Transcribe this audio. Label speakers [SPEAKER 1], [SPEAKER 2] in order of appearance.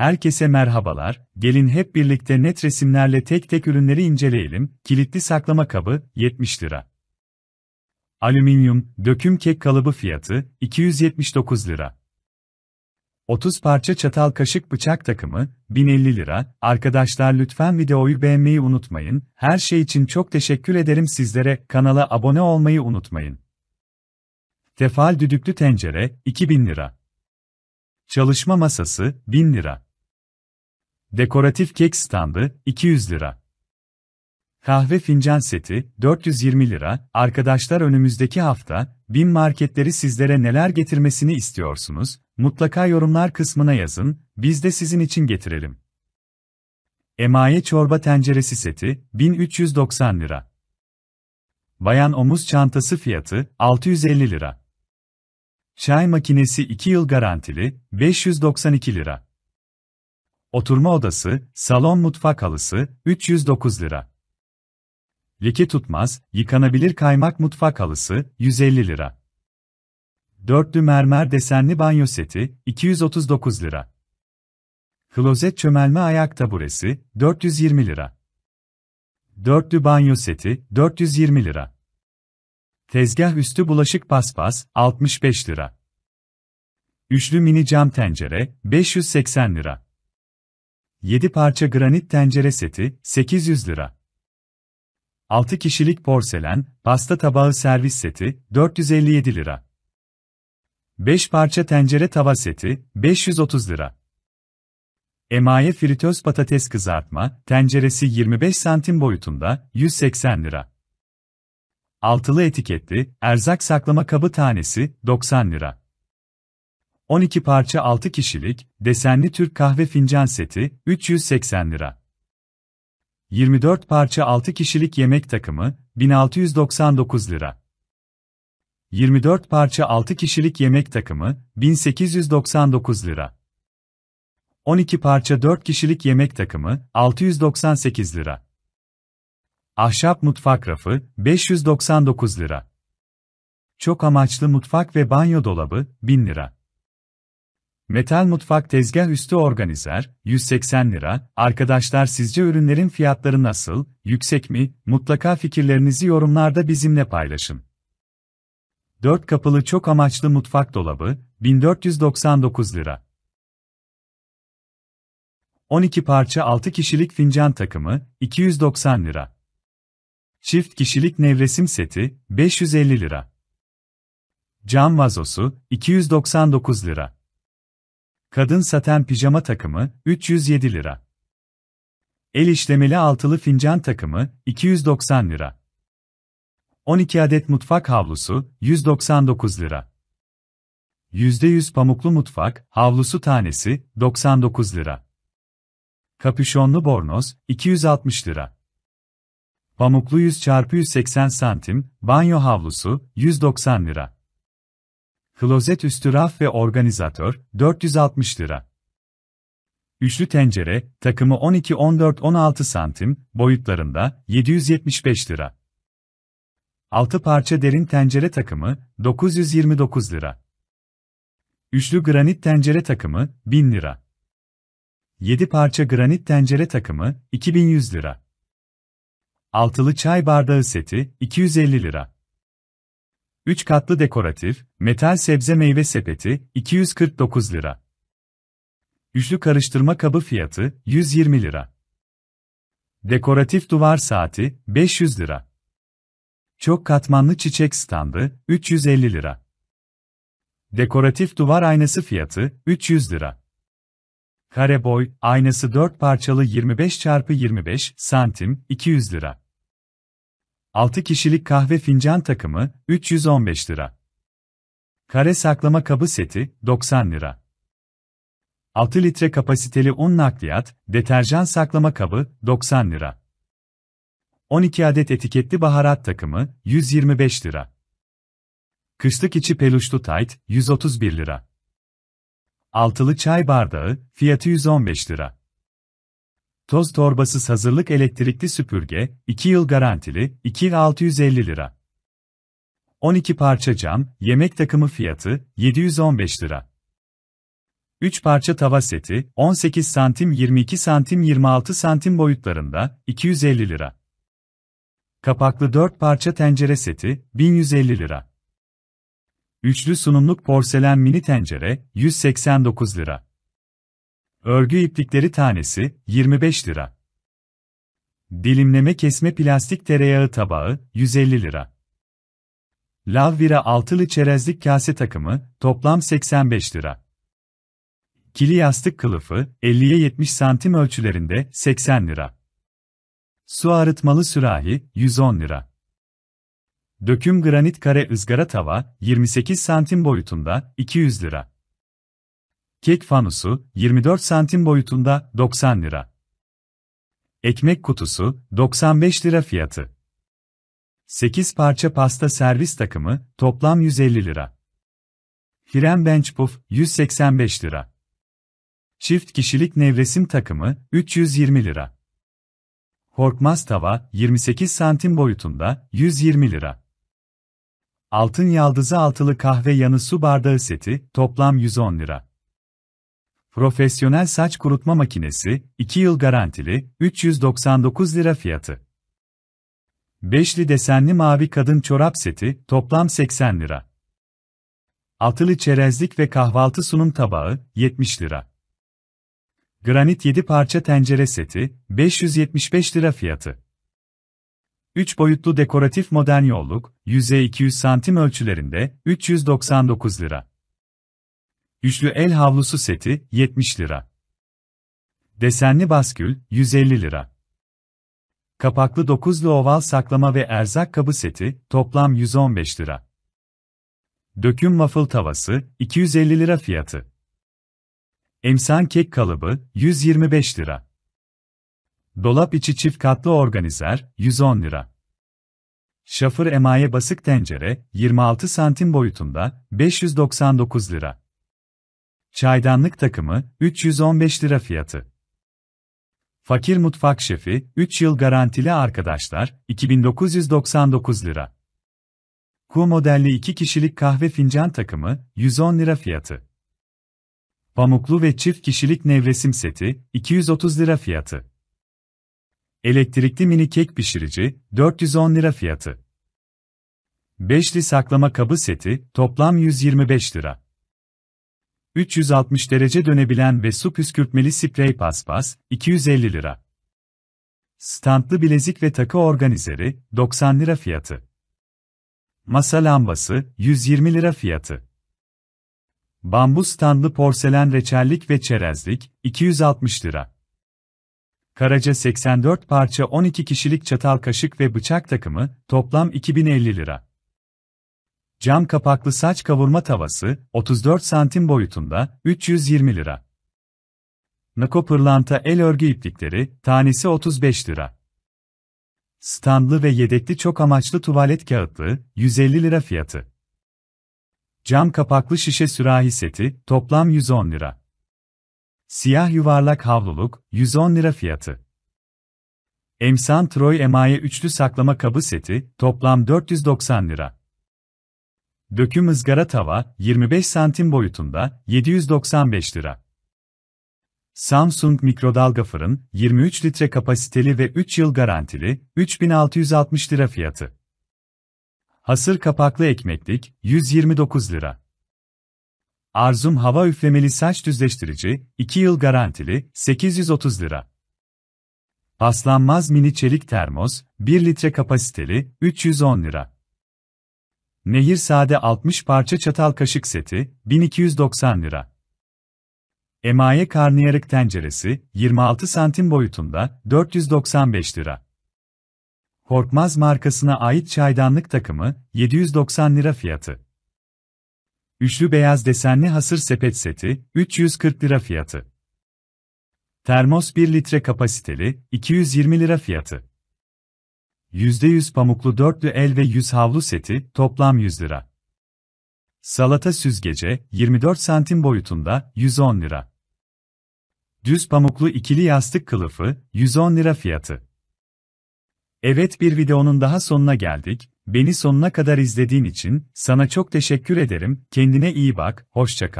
[SPEAKER 1] Herkese merhabalar, gelin hep birlikte net resimlerle tek tek ürünleri inceleyelim. Kilitli saklama kabı, 70 lira. Alüminyum, döküm kek kalıbı fiyatı, 279 lira. 30 parça çatal kaşık bıçak takımı, 1050 lira. Arkadaşlar lütfen videoyu beğenmeyi unutmayın. Her şey için çok teşekkür ederim sizlere. Kanala abone olmayı unutmayın. Tefal düdüklü tencere, 2000 lira. Çalışma masası, 1000 lira. Dekoratif kek standı 200 lira. Kahve fincan seti 420 lira. Arkadaşlar önümüzdeki hafta bin marketleri sizlere neler getirmesini istiyorsunuz? Mutlaka yorumlar kısmına yazın. Biz de sizin için getirelim. Emaye çorba tenceresi seti 1390 lira. Bayan omuz çantası fiyatı 650 lira. Çay makinesi 2 yıl garantili 592 lira. Oturma odası, salon mutfak halısı, 309 lira. Leke tutmaz, yıkanabilir kaymak mutfak halısı, 150 lira. Dörtlü mermer desenli banyo seti, 239 lira. Klozet çömelme ayak taburesi, 420 lira. Dörtlü banyo seti, 420 lira. Tezgah üstü bulaşık paspas, 65 lira. Üçlü mini cam tencere, 580 lira. 7 parça granit tencere seti, 800 lira. 6 kişilik porselen, pasta tabağı servis seti, 457 lira. 5 parça tencere tava seti, 530 lira. Emaye fritöz patates kızartma, tenceresi 25 santim boyutunda, 180 lira. Altılı etiketli, erzak saklama kabı tanesi, 90 lira. 12 parça 6 kişilik, desenli Türk kahve fincan seti, 380 lira. 24 parça 6 kişilik yemek takımı, 1699 lira. 24 parça 6 kişilik yemek takımı, 1899 lira. 12 parça 4 kişilik yemek takımı, 698 lira. Ahşap mutfak rafı, 599 lira. Çok amaçlı mutfak ve banyo dolabı, 1000 lira. Metal mutfak tezgah üstü organizer, 180 lira. Arkadaşlar sizce ürünlerin fiyatları nasıl, yüksek mi? Mutlaka fikirlerinizi yorumlarda bizimle paylaşın. 4 kapılı çok amaçlı mutfak dolabı, 1499 lira. 12 parça 6 kişilik fincan takımı, 290 lira. Çift kişilik nevresim seti, 550 lira. Cam vazosu, 299 lira. Kadın saten pijama takımı 307 lira. El işlemeli altılı fincan takımı 290 lira. 12 adet mutfak havlusu 199 lira. %100 pamuklu mutfak havlusu tanesi 99 lira. Kapüşonlu bornoz 260 lira. Pamuklu 100 x 180 santim banyo havlusu 190 lira. Klozet üstü raf ve organizatör, 460 lira. Üçlü tencere, takımı 12-14-16 santim, boyutlarında, 775 lira. Altı parça derin tencere takımı, 929 lira. Üçlü granit tencere takımı, 1000 lira. 7 parça granit tencere takımı, 2100 lira. Altılı çay bardağı seti, 250 lira. 3 katlı dekoratif, metal sebze meyve sepeti, 249 lira. Üçlü karıştırma kabı fiyatı, 120 lira. Dekoratif duvar saati, 500 lira. Çok katmanlı çiçek standı, 350 lira. Dekoratif duvar aynası fiyatı, 300 lira. Kare boy, aynası 4 parçalı 25 x 25 santim, 200 lira. 6 kişilik kahve fincan takımı 315 lira. Kare saklama kabı seti 90 lira. 6 litre kapasiteli un nakliyat, deterjan saklama kabı 90 lira. 12 adet etiketli baharat takımı 125 lira. Kışlık içi peluşlu tayt 131 lira. Altılı çay bardağı fiyatı 115 lira. Toz torbasız hazırlık elektrikli süpürge, 2 yıl garantili, 2650 lira. 12 parça cam, yemek takımı fiyatı, 715 lira. 3 parça tava seti, 18 santim 22 santim 26 santim boyutlarında, 250 lira. Kapaklı 4 parça tencere seti, 1150 lira. Üçlü sunumluk porselen mini tencere, 189 lira. Örgü iplikleri tanesi 25 lira. Dilimleme kesme plastik tereyağı tabağı 150 lira. Lavvira altılı çerezlik kase takımı toplam 85 lira. Kili yastık kılıfı 50'ye 70 santim ölçülerinde 80 lira. Su arıtmalı sürahi 110 lira. Döküm granit kare ızgara tava 28 santim boyutunda 200 lira. Kek fanusu 24 santim boyutunda 90 lira. Ekmek kutusu 95 lira fiyatı. 8 parça pasta servis takımı toplam 150 lira. Fren Bench Puff 185 lira. Çift kişilik nevresim takımı 320 lira. Korkmaz tava 28 santim boyutunda 120 lira. Altın yaldızı altılı kahve yanı su bardağı seti toplam 110 lira. Profesyonel saç kurutma makinesi, 2 yıl garantili, 399 lira fiyatı. Beşli desenli mavi kadın çorap seti, toplam 80 lira. Altılı çerezlik ve kahvaltı sunum tabağı, 70 lira. Granit 7 parça tencere seti, 575 lira fiyatı. 3 boyutlu dekoratif modern yolluk, yüzey 200 santim ölçülerinde, 399 lira. Üçlü el havlusu seti 70 lira. Desenli baskül 150 lira. Kapaklı dokuzlu oval saklama ve erzak kabı seti toplam 115 lira. Döküm waffle tavası 250 lira fiyatı. Emsan kek kalıbı 125 lira. Dolap içi çift katlı organizer 110 lira. Şafır emaye basık tencere 26 santim boyutunda 599 lira. Çaydanlık takımı, 315 lira fiyatı. Fakir mutfak şefi, 3 yıl garantili arkadaşlar, 2999 lira. Q modelli 2 kişilik kahve fincan takımı, 110 lira fiyatı. Pamuklu ve çift kişilik nevresim seti, 230 lira fiyatı. Elektrikli mini kek pişirici, 410 lira fiyatı. Beşli saklama kabı seti, toplam 125 lira. 360 derece dönebilen ve su püskürtmeli sprey paspas, 250 lira. Standlı bilezik ve takı organizeri, 90 lira fiyatı. Masa lambası, 120 lira fiyatı. Bambu standlı porselen reçellik ve çerezlik, 260 lira. Karaca 84 parça 12 kişilik çatal kaşık ve bıçak takımı, toplam 2050 lira. Cam kapaklı saç kavurma tavası, 34 santim boyutunda, 320 lira. Nako pırlanta el örgü iplikleri, tanesi 35 lira. Standlı ve yedekli çok amaçlı tuvalet kağıtlı, 150 lira fiyatı. Cam kapaklı şişe sürahi seti, toplam 110 lira. Siyah yuvarlak havluluk, 110 lira fiyatı. Emsan Troy Emaye üçlü saklama kabı seti, toplam 490 lira. Döküm ızgara tava, 25 santim boyutunda, 795 lira. Samsung mikrodalga fırın, 23 litre kapasiteli ve 3 yıl garantili, 3660 lira fiyatı. Hasır kapaklı ekmeklik, 129 lira. Arzum hava üflemeli saç düzleştirici, 2 yıl garantili, 830 lira. Paslanmaz mini çelik termos, 1 litre kapasiteli, 310 lira. Nehir sade 60 parça çatal kaşık seti, 1290 lira. Emaye karnıyarık tenceresi, 26 santim boyutunda, 495 lira. Korkmaz markasına ait çaydanlık takımı, 790 lira fiyatı. Üçlü beyaz desenli hasır sepet seti, 340 lira fiyatı. Termos 1 litre kapasiteli, 220 lira fiyatı. %100 pamuklu dörtlü el ve 100 havlu seti, toplam 100 lira. Salata süzgece, 24 santim boyutunda, 110 lira. Düz pamuklu ikili yastık kılıfı, 110 lira fiyatı. Evet bir videonun daha sonuna geldik, beni sonuna kadar izlediğin için, sana çok teşekkür ederim, kendine iyi bak, hoşçakal.